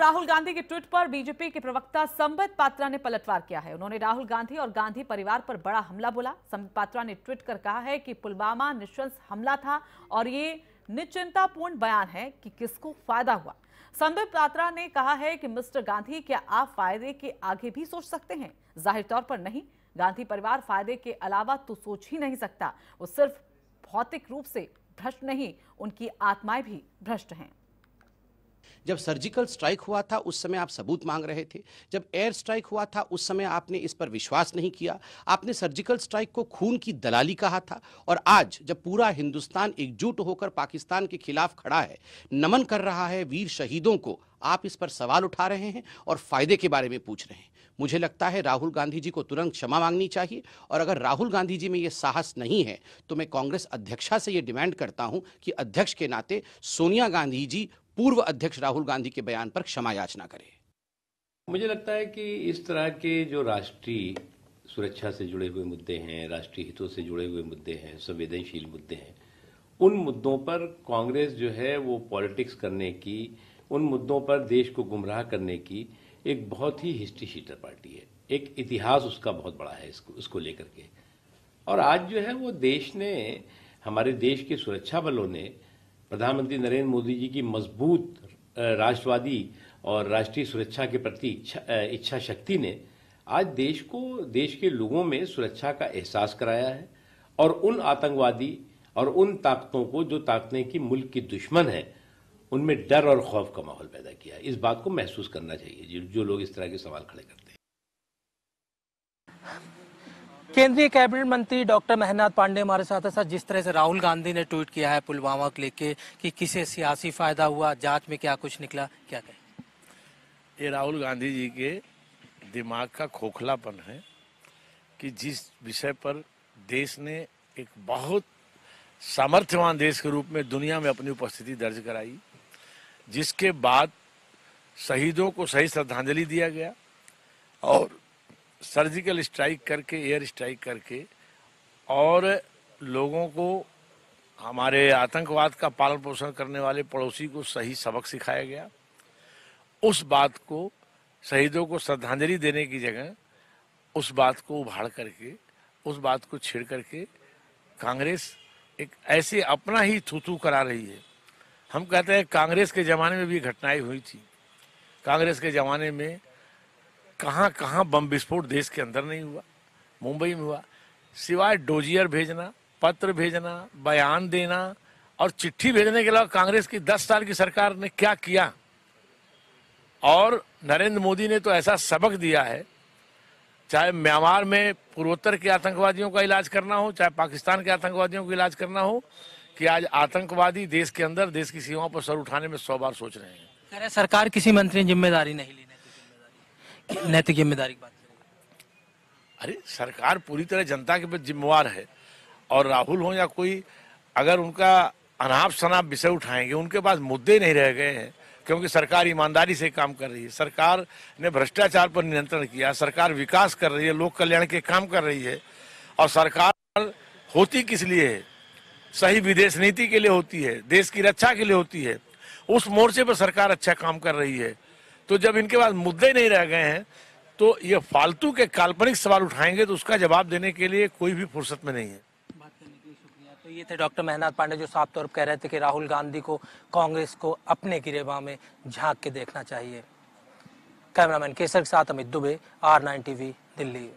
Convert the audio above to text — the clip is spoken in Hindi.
राहुल गांधी के ट्वीट पर बीजेपी के प्रवक्ता संबित पात्रा ने पलटवार किया है उन्होंने राहुल गांधी और गांधी परिवार पर बड़ा हमला बोला संबित पात्रा ने ट्वीट कर कहा है कि पुलवामा निशंस हमला था और ये निश्चिंतापूर्ण बयान है कि किसको फायदा हुआ संबित पात्रा ने कहा है कि मिस्टर गांधी क्या आप फायदे के आगे भी सोच सकते हैं जाहिर तौर पर नहीं गांधी परिवार फायदे के अलावा तो सोच ही नहीं सकता वो सिर्फ भौतिक रूप से भ्रष्ट नहीं उनकी आत्माएं भी भ्रष्ट हैं जब सर्जिकल स्ट्राइक हुआ था उस समय आप सबूत मांग रहे थे जब एयर स्ट्राइक हुआ था उस समय आपने इस पर विश्वास नहीं किया आपने सर्जिकल स्ट्राइक को खून की दलाली कहा था और आज जब पूरा हिंदुस्तान एकजुट होकर पाकिस्तान के खिलाफ खड़ा है नमन कर रहा है वीर शहीदों को आप इस पर सवाल उठा रहे हैं और फायदे के बारे में पूछ रहे हैं मुझे लगता है राहुल गांधी जी को तुरंत क्षमा मांगनी चाहिए और अगर राहुल गांधी जी में ये साहस नहीं है तो मैं कांग्रेस अध्यक्षा से ये डिमांड करता हूं कि अध्यक्ष के नाते सोनिया गांधी जी पूर्व अध्यक्ष राहुल गांधी के बयान पर क्षमा याचना करे मुझे लगता है कि इस तरह के जो राष्ट्रीय सुरक्षा से जुड़े हुए मुद्दे हैं राष्ट्रीय हितों से जुड़े हुए मुद्दे हैं संवेदनशील मुद्दे हैं उन मुद्दों पर कांग्रेस जो है वो पॉलिटिक्स करने की उन मुद्दों पर देश को गुमराह करने की एक बहुत ही हिस्ट्री शीटर पार्टी है एक इतिहास उसका बहुत बड़ा है इसको उसको लेकर के और आज जो है वो देश ने हमारे देश के सुरक्षा बलों ने प्रधानमंत्री नरेंद्र मोदी जी की मजबूत राष्ट्रवादी और राष्ट्रीय सुरक्षा के प्रति इच्छा, शक्ति ने आज देश को देश के लोगों में सुरक्षा का एहसास कराया है और उन आतंकवादी और उन ताकतों को जो ताकतें की मुल्क की दुश्मन है उनमें डर और खौफ का माहौल पैदा किया इस बात को महसूस करना चाहिए जो लोग इस तरह के सवाल खड़े करते हैं केंद्रीय कैबिनेट मंत्री डॉक्टर महेंद्रनाथ पांडे हमारे साथ है सर जिस तरह से राहुल गांधी ने ट्वीट किया है पुलवामा को लेके कि किसे सियासी फायदा हुआ जांच में क्या कुछ निकला क्या कहें ये राहुल गांधी जी के दिमाग का खोखलापन है कि जिस विषय पर देश ने एक बहुत सामर्थ्यवान देश के रूप में दुनिया में अपनी उपस्थिति दर्ज कराई जिसके बाद शहीदों को सही श्रद्धांजलि दिया गया और सर्जिकल स्ट्राइक करके एयर स्ट्राइक करके और लोगों को हमारे आतंकवाद का पालन पोषण करने वाले पड़ोसी को सही सबक सिखाया गया उस बात को शहीदों को श्रद्धांजलि देने की जगह उस बात को उभाड़ करके उस बात को छेड़ करके कांग्रेस एक ऐसे अपना ही थूथू करा रही है हम कहते हैं कांग्रेस के ज़माने में भी घटनाएं हुई थी कांग्रेस के ज़माने में कहाँ कहाँ बम विस्फोट देश के अंदर नहीं हुआ मुंबई में हुआ सिवाय डोजियर भेजना पत्र भेजना बयान देना और चिट्ठी भेजने के अलावा कांग्रेस की दस साल की सरकार ने क्या किया और नरेंद्र मोदी ने तो ऐसा सबक दिया है चाहे म्यांमार में पूर्वोत्तर के आतंकवादियों का इलाज करना हो चाहे पाकिस्तान के आतंकवादियों का इलाज करना हो कि आज आतंकवादी देश के अंदर देश की सीमाओं पर सर उठाने में सौ बार सोच रहे हैं सरकार किसी मंत्री जिम्मेदारी नहीं ली नैतिक जिम्मेदारी की बात अरे सरकार पूरी तरह जनता के प्रति जिम्मेवार है और राहुल हो या कोई अगर उनका अनाप शनाप विषय उठाएंगे उनके पास मुद्दे नहीं रह गए हैं क्योंकि सरकार ईमानदारी से काम कर रही है सरकार ने भ्रष्टाचार पर नियंत्रण किया सरकार विकास कर रही है लोक कल्याण के काम कर रही है और सरकार होती किस लिए है सही विदेश नीति के लिए होती है देश की रक्षा के लिए होती है उस मोर्चे पर सरकार अच्छा काम कर रही है तो जब इनके पास मुद्दे नहीं रह गए हैं तो ये फालतू के काल्पनिक सवाल उठाएंगे तो उसका जवाब देने के लिए कोई भी फुर्सत में नहीं है तो ये थे डॉक्टर मेहनत पांडे जो साफ तौर पर कह रहे थे कि राहुल गांधी को कांग्रेस को अपने गिरेबा में झांक के देखना चाहिए कैमरामैन केसर के साथ Amit Dubey R nine TV Delhi